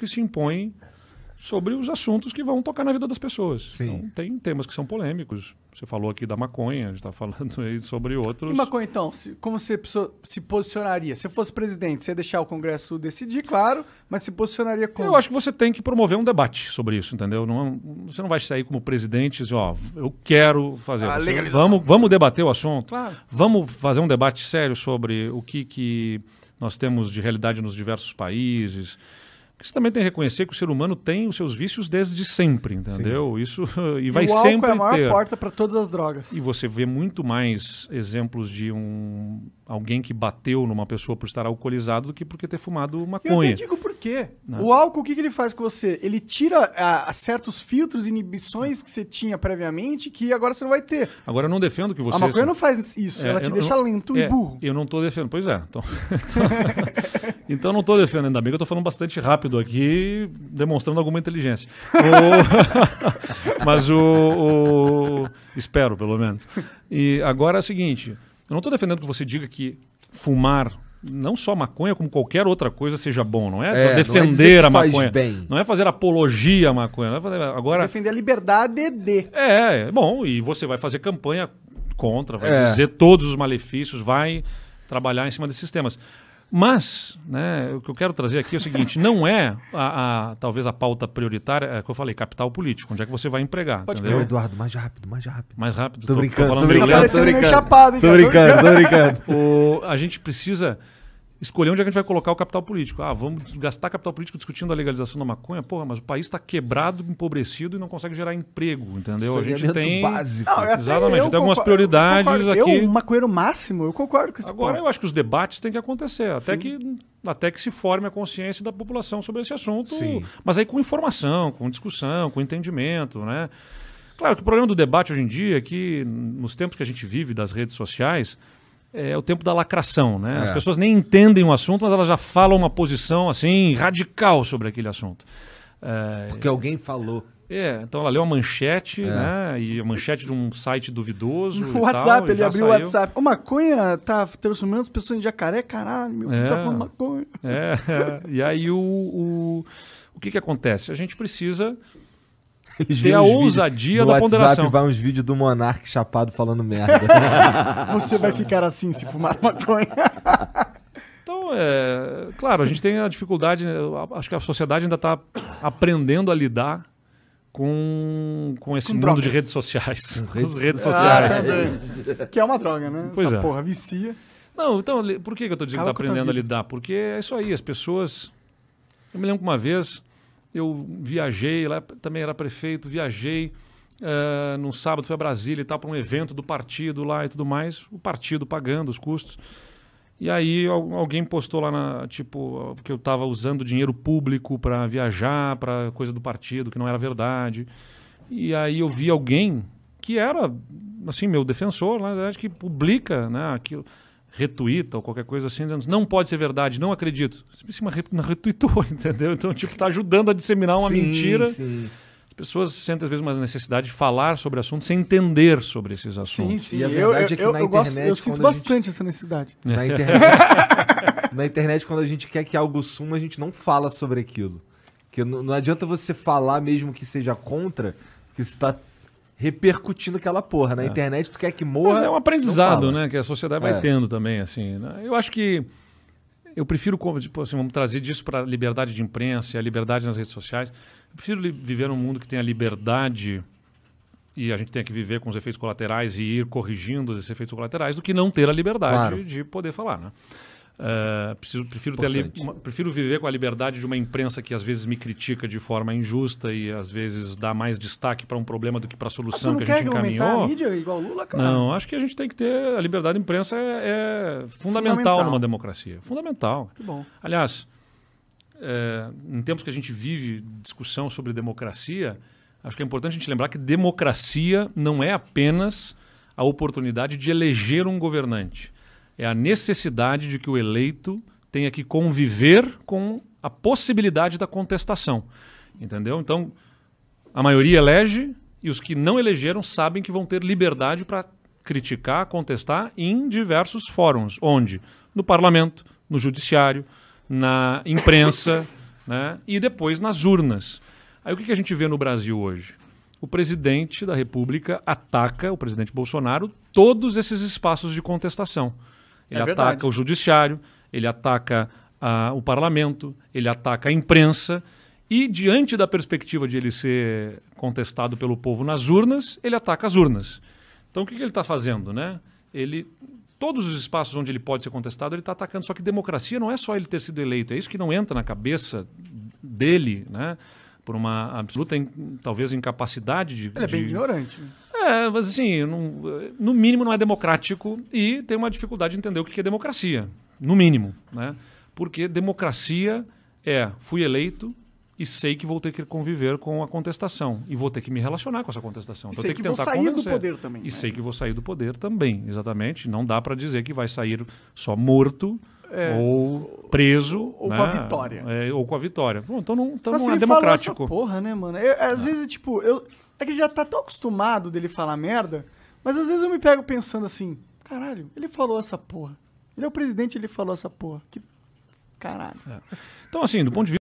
que se impõem sobre os assuntos que vão tocar na vida das pessoas. Sim. Então, tem temas que são polêmicos. Você falou aqui da maconha, a gente está falando aí sobre outros. E maconha, então, como você se posicionaria? Se fosse presidente, você ia deixar o Congresso decidir, claro, mas se posicionaria como? Eu acho que você tem que promover um debate sobre isso, entendeu? Não, você não vai sair como presidente e dizer, ó, eu quero fazer. você, vamos, vamos debater o assunto. Claro. Vamos fazer um debate sério sobre o que, que nós temos de realidade nos diversos países você também tem que reconhecer que o ser humano tem os seus vícios desde sempre, entendeu? Sim. Isso e vai e o sempre é a maior ter. porta para todas as drogas. E você vê muito mais exemplos de um alguém que bateu numa pessoa por estar alcoolizado do que porque ter fumado maconha. Eu digo por quê. Não. Né? O álcool, o que, que, ele faz com você? Ele tira a, ah, a certos filtros, inibições que você tinha previamente que agora você não vai ter. Agora eu não defendo que você... A maconha não faz isso, é, ela te não, deixa lento é, e burro. Eu não estou defendendo, pois é. Então, então não estou defendendo, ainda eu estou falando bastante rápido aqui, demonstrando alguma inteligência. O... Mas o, o... Espero, pelo menos. E agora é o seguinte... Eu não estou defendendo que você diga que fumar não só maconha, como qualquer outra coisa seja bom. Não é, é só é defender é a maconha. Bem. Não é fazer apologia à maconha. É fazer, agora... Defender a liberdade é de. É, é, bom, e você vai fazer campanha contra, vai dizer todos os malefícios, vai trabalhar em cima desses temas. Mas, né, o que eu quero trazer aqui é o seguinte: não é a, a, talvez a pauta prioritária, é que eu falei, capital político, onde é que você vai empregar. Pode entendeu? Eduardo, mais rápido, mais rápido. Mais rápido. Tô, tô brincando, tô, tô brincando. Tô brincando, chapado, hein, tô brincando, tô brincando. O, a gente precisa escolher onde é a gente vai colocar o capital político. Ah, vamos gastar capital político discutindo a legalização da maconha? Porra, mas o país está quebrado, empobrecido e não consegue gerar emprego, entendeu? a gente tem. Básico. Não, Exatamente, tem algumas prioridades eu aqui. Eu, maconheiro máximo, eu concordo com isso. Agora, ponto. eu acho que os debates têm que acontecer, até que, até que se forme a consciência da população sobre esse assunto, Sim. mas aí com informação, com discussão, com entendimento, né? Claro que o problema do debate hoje em dia é que, nos tempos que a gente vive das redes sociais, é, é o tempo da lacração, né? É. As pessoas nem entendem o assunto, mas elas já falam uma posição assim radical sobre aquele assunto. É, Porque alguém falou. É, então ela leu a manchete, é. né? E a manchete de um site duvidoso. O WhatsApp, tal, ele abriu o WhatsApp. O maconha tá transformando as pessoas em jacaré, caralho, meu filho tá é. tá falando maconha. É, e aí o, o, o que que acontece? A gente precisa eles Tem a ousadia da WhatsApp ponderação. WhatsApp vai uns vídeos do Monark chapado falando merda. Você vai ficar assim se fumar maconha. Então, é, claro, a gente tem a dificuldade, né, acho que a sociedade ainda está aprendendo a lidar com, com esse com mundo drogas. de redes sociais. redes, redes sociais. Ah, que é uma droga, né? Pois Essa é. porra vicia. Não, então, por que eu estou dizendo Cala que está aprendendo a lidar? Porque é isso aí, as pessoas... Eu me lembro que uma vez eu viajei, lá também era prefeito, viajei uh, num sábado, fui a Brasília e tal, para um evento do partido lá e tudo mais, o partido pagando os custos. E aí alguém postou lá, na, tipo, que eu estava usando dinheiro público para viajar, para coisa do partido, que não era verdade. E aí eu vi alguém que era, assim, meu defensor, na verdade, que publica né, aquilo retuita ou qualquer coisa assim, dizendo, não pode ser verdade, não acredito. Você uma retuitou, entendeu? Então, tipo, tá ajudando a disseminar uma sim, mentira. Sim. As pessoas sentem, às vezes, uma necessidade de falar sobre assuntos sem entender sobre esses assuntos. Sim, sim. E a verdade eu, é que na eu internet... Gosto, eu sinto bastante gente, essa necessidade. É. Na internet, na internet, quando a gente quer que algo suma, a gente não fala sobre aquilo. Porque não, não adianta você falar mesmo que seja contra, que você está repercutindo aquela porra. Na né? é. internet, tu quer que morra. Mas é um aprendizado, né? Que a sociedade vai é. tendo também, assim. Né? Eu acho que. Eu prefiro, tipo assim, vamos trazer disso para a liberdade de imprensa e a liberdade nas redes sociais. Eu prefiro viver num mundo que tenha liberdade e a gente tem que viver com os efeitos colaterais e ir corrigindo os efeitos colaterais do que não ter a liberdade claro. de poder falar, né? Uh, preciso, prefiro, uma, prefiro viver com a liberdade de uma imprensa que às vezes me critica de forma injusta e às vezes dá mais destaque para um problema do que para a ah, solução que a gente encaminhou. A mídia igual Lula, cara? Não, acho que a gente tem que ter. A liberdade de imprensa é, é fundamental, fundamental, numa democracia. Fundamental. Que bom. Aliás, é, em tempos que a gente vive discussão sobre democracia, acho que é importante a gente lembrar que democracia não é apenas a oportunidade de eleger um governante é a necessidade de que o eleito tenha que conviver com a possibilidade da contestação. Entendeu? Então, a maioria elege e os que não elegeram sabem que vão ter liberdade para criticar, contestar em diversos fóruns. Onde? No parlamento, no judiciário, na imprensa né? e depois nas urnas. Aí o que, que a gente vê no Brasil hoje? O presidente da República ataca, o presidente Bolsonaro, todos esses espaços de contestação. É ele é ataca verdade. o judiciário, ele ataca ah, o parlamento, ele ataca a imprensa. E, diante da perspectiva de ele ser contestado pelo povo nas urnas, ele ataca as urnas. Então, o que, que ele está fazendo? Né? Ele, todos os espaços onde ele pode ser contestado, ele está atacando. Só que democracia não é só ele ter sido eleito, é isso que não entra na cabeça dele, né? por uma absoluta, talvez, incapacidade de. Ele é bem de... ignorante. Né? É, mas assim, não, no mínimo não é democrático e tem uma dificuldade de entender o que é democracia, no mínimo, né? Porque democracia é fui eleito e sei que vou ter que conviver com a contestação e vou ter que me relacionar com essa contestação. então, sei que, que vou sair convencer. do poder também. E né? sei que vou sair do poder também, exatamente. Não dá para dizer que vai sair só morto é. Ou preso. Ou né? com a vitória. É, ou com a vitória. Bom, então não, então Nossa, não é democrático. Falou essa porra, né, mano? Eu, às é. vezes, tipo, eu. É que já tá tão acostumado dele falar merda, mas às vezes eu me pego pensando assim, caralho, ele falou essa porra. Ele é o presidente, ele falou essa porra. Que caralho. É. Então, assim, do ponto de vista.